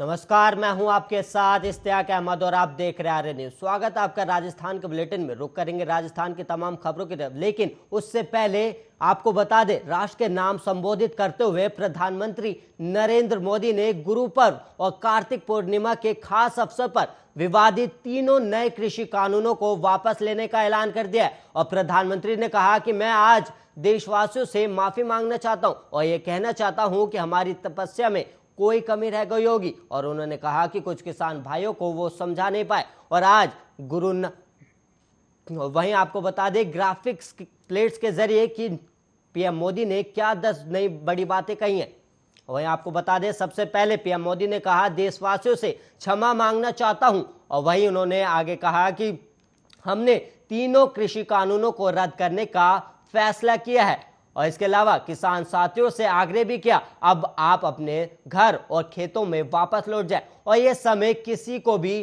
नमस्कार मैं हूं आपके साथ इश्तियाक अहमद और आप देख रहे आर्य न्यूज स्वागत आपका राजस्थान के बुलेटिन में रुक करेंगे राजस्थान की तमाम खबरों की तरफ लेकिन उससे पहले आपको बता दें राष्ट्र के नाम संबोधित करते हुए प्रधानमंत्री नरेंद्र मोदी ने गुरु पर्व और कार्तिक पूर्णिमा के खास अवसर पर विवादित तीनों नए कृषि कानूनों को वापस लेने का ऐलान कर दिया और प्रधानमंत्री ने कहा कि मैं आज देशवासियों से माफी मांगना चाहता हूं और ये कहना चाहता हूं कि हमारी तपस्या में कोई कमी रह गई होगी और उन्होंने कहा कि कुछ किसान भाइयों को वो समझा नहीं पाए और आज गुरु न... वहीं आपको बता दें ग्राफिक्स प्लेट्स के जरिए कि पीएम मोदी ने क्या दस नई बड़ी बातें कही हैं वहीं आपको बता दें सबसे पहले पीएम मोदी ने कहा देशवासियों से क्षमा मांगना चाहता हूं और वहीं उन्होंने आगे कहा कि हमने तीनों कृषि कानूनों को रद्द करने का फैसला किया है और इसके अलावा किसान साथियों से आग्रह भी किया अब आप अपने घर और खेतों में वापस लौट जाए और ये समय किसी को भी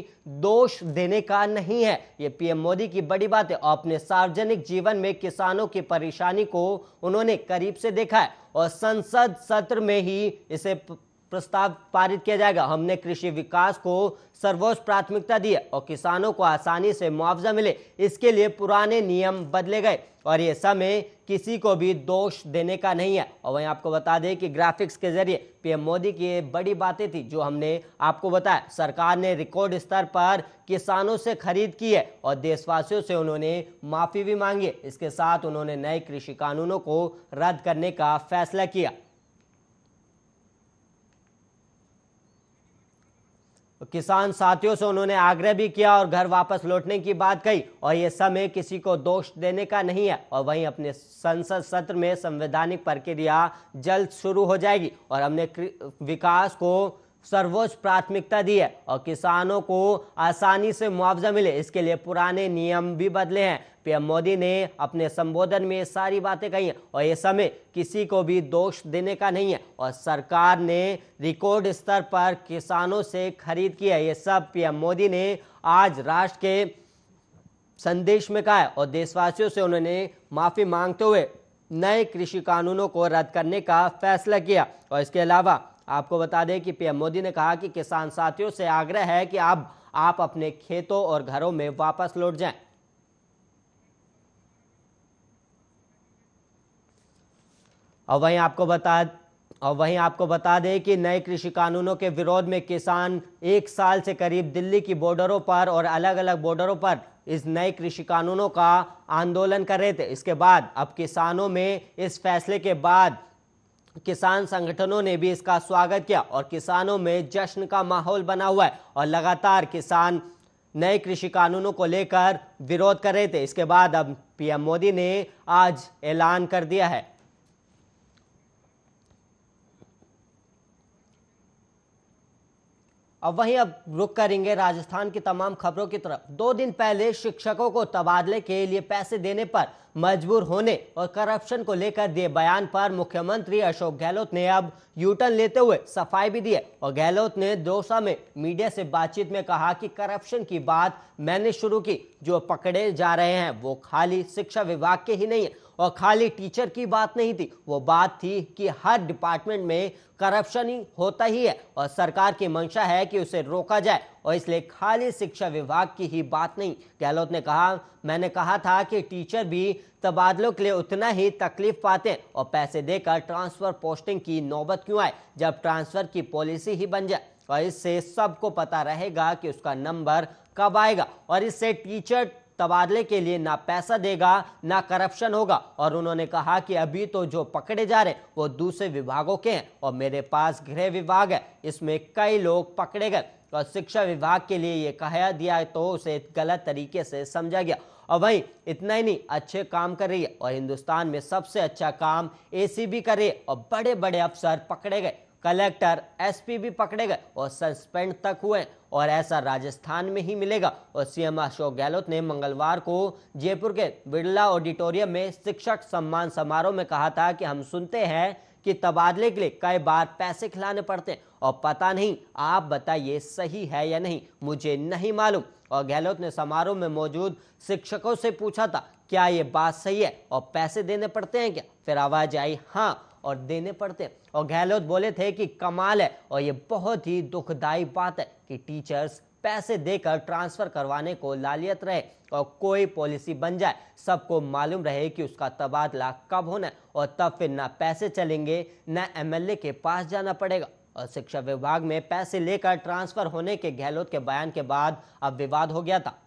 दोष देने का नहीं है ये पीएम मोदी की बड़ी बात है और अपने सार्वजनिक जीवन में किसानों की परेशानी को उन्होंने करीब से देखा है और संसद सत्र में ही इसे प्रस्ताव पारित किया जाएगा हमने कृषि विकास को सर्वोच्च प्राथमिकता दी है और किसानों को आसानी से मुआवजा मिले इसके लिए पुराने नियम बदले गए और ये समय किसी को भी दोष देने का नहीं है और वहीं आपको बता दें कि ग्राफिक्स के जरिए पीएम मोदी की ये बड़ी बातें थी जो हमने आपको बताया सरकार ने रिकॉर्ड स्तर पर किसानों से खरीद की है और देशवासियों से उन्होंने माफी भी मांगी इसके साथ उन्होंने नए कृषि कानूनों को रद्द करने का फैसला किया तो किसान साथियों से उन्होंने आग्रह भी किया और घर वापस लौटने की बात कही और ये समय किसी को दोष देने का नहीं है और वहीं अपने संसद सत्र में संवैधानिक प्रक्रिया जल्द शुरू हो जाएगी और हमने विकास को सर्वोच्च प्राथमिकता दी है और किसानों को आसानी से मुआवजा मिले इसके लिए पुराने नियम भी बदले हैं पीएम मोदी ने अपने संबोधन में सारी बातें कही हैं और ये समय किसी को भी दोष देने का नहीं है और सरकार ने रिकॉर्ड स्तर पर किसानों से खरीद किया है ये सब पीएम मोदी ने आज राष्ट्र के संदेश में कहा है और देशवासियों से उन्होंने माफ़ी मांगते हुए नए कृषि कानूनों को रद्द करने का फैसला किया और इसके अलावा आपको बता दें कि पीएम मोदी ने कहा कि किसान साथियों से आग्रह है कि अब आप अपने खेतों और घरों में वापस लौट जाए और वहीं आपको बता और वहीं आपको बता दें कि नए कृषि कानूनों के विरोध में किसान एक साल से करीब दिल्ली की बॉर्डरों पर और अलग अलग बॉर्डरों पर इस नए कृषि कानूनों का आंदोलन कर रहे थे इसके बाद अब किसानों में इस फैसले के बाद किसान संगठनों ने भी इसका स्वागत किया और किसानों में जश्न का माहौल बना हुआ है और लगातार किसान नए कृषि कानूनों को लेकर विरोध कर रहे थे इसके बाद अब पीएम मोदी ने आज ऐलान कर दिया है अब वहीं अब रुक करेंगे राजस्थान की तमाम खबरों की तरफ दो दिन पहले शिक्षकों को तबादले के लिए पैसे देने पर मजबूर होने और करप्शन को लेकर दिए बयान पर मुख्यमंत्री अशोक गहलोत ने अब यूटर्न लेते हुए सफाई भी दी है और गहलोत ने दौसा में मीडिया से बातचीत में कहा कि करप्शन की बात मैंने शुरू की जो पकड़े जा रहे हैं वो खाली शिक्षा विभाग के ही नहीं है और खाली टीचर की बात नहीं थी वो बात थी कि हर डिपार्टमेंट में करप्शन ही होता ही है और सरकार की मंशा है कि उसे रोका जाए और इसलिए खाली शिक्षा विभाग की ही बात नहीं गहलोत ने कहा मैंने कहा था कि टीचर भी तबादलों के लिए उतना ही तकलीफ पाते हैं और पैसे देकर ट्रांसफर पोस्टिंग की नौबत क्यों आए जब ट्रांसफर की पॉलिसी ही बन जाए और इससे सबको पता रहेगा कि उसका नंबर कब आएगा और इससे टीचर तबादले के लिए ना पैसा देगा ना करप्शन होगा और उन्होंने कहा कि अभी तो जो पकड़े जा रहे वो दूसरे विभागों के हैं और मेरे पास गृह विभाग है इसमें कई लोग पकड़े गए और शिक्षा विभाग के लिए ये कहा दिया तो उसे गलत तरीके से समझा गया और वहीं इतना ही नहीं अच्छे काम कर रही है और हिंदुस्तान में सबसे अच्छा काम एसीबी कर रही है और बड़े बड़े अफसर पकड़े गए कलेक्टर एसपी भी पकड़े गए और सस्पेंड तक हुए और ऐसा राजस्थान में ही मिलेगा और सीएम अशोक गहलोत ने मंगलवार को जयपुर के बिड़ला ऑडिटोरियम में शिक्षक सम्मान समारोह में कहा था कि हम सुनते हैं कि तबादले के लिए कई बार पैसे खिलाने पड़ते हैं और पता नहीं आप बताइए सही है या नहीं मुझे नहीं मालूम और गहलोत ने समारोह में मौजूद शिक्षकों से पूछा था क्या ये बात सही है और पैसे देने पड़ते हैं क्या फिर आवाज आई हाँ और देने पड़ते और गहलोत बोले थे कि कमाल है और ये बहुत ही दुखदायी बात है कि टीचर्स पैसे देकर ट्रांसफर करवाने को लालियत रहे और कोई पॉलिसी बन जाए सबको मालूम रहे कि उसका तबादला कब होना है और तब फिर ना पैसे चलेंगे ना एमएलए के पास जाना पड़ेगा और शिक्षा विभाग में पैसे लेकर ट्रांसफर होने के गहलोत के बयान के बाद अब विवाद हो गया था